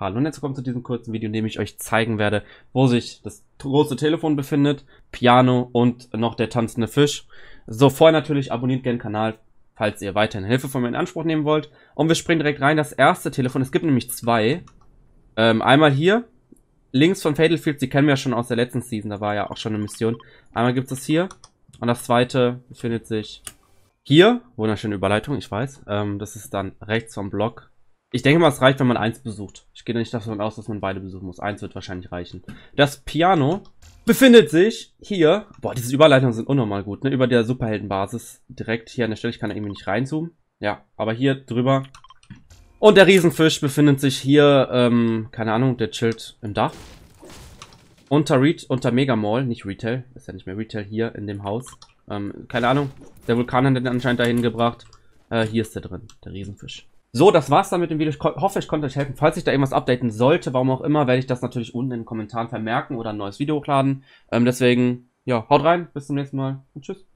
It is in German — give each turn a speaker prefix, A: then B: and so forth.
A: Hallo und jetzt kommt zu diesem kurzen Video, in dem ich euch zeigen werde, wo sich das große Telefon befindet, Piano und noch der tanzende Fisch. So, vorher natürlich abonniert gerne den Kanal, falls ihr weiterhin Hilfe von mir in Anspruch nehmen wollt. Und wir springen direkt rein, das erste Telefon, es gibt nämlich zwei. Ähm, einmal hier, links von Fatal Fields, die kennen wir ja schon aus der letzten Season, da war ja auch schon eine Mission. Einmal gibt es das hier und das zweite befindet sich hier. Wunderschöne Überleitung, ich weiß. Ähm, das ist dann rechts vom Block ich denke mal, es reicht, wenn man eins besucht. Ich gehe nicht davon aus, dass man beide besuchen muss. Eins wird wahrscheinlich reichen. Das Piano befindet sich hier. Boah, diese Überleitungen sind unnormal gut, ne? Über der Superheldenbasis. Direkt hier an der Stelle. Ich kann da irgendwie nicht reinzoomen. Ja, aber hier drüber. Und der Riesenfisch befindet sich hier, ähm, keine Ahnung, der chillt im Dach. Unter, Re unter Mega Mall, nicht Retail. Ist ja nicht mehr Retail hier in dem Haus. Ähm, keine Ahnung. Der Vulkan hat den anscheinend dahin gebracht. Äh, hier ist der drin, der Riesenfisch. So, das war's dann mit dem Video. Ich hoffe, ich konnte euch helfen. Falls ich da irgendwas updaten sollte, warum auch immer, werde ich das natürlich unten in den Kommentaren vermerken oder ein neues Video hochladen. Ähm, deswegen, ja, haut rein, bis zum nächsten Mal
B: und tschüss.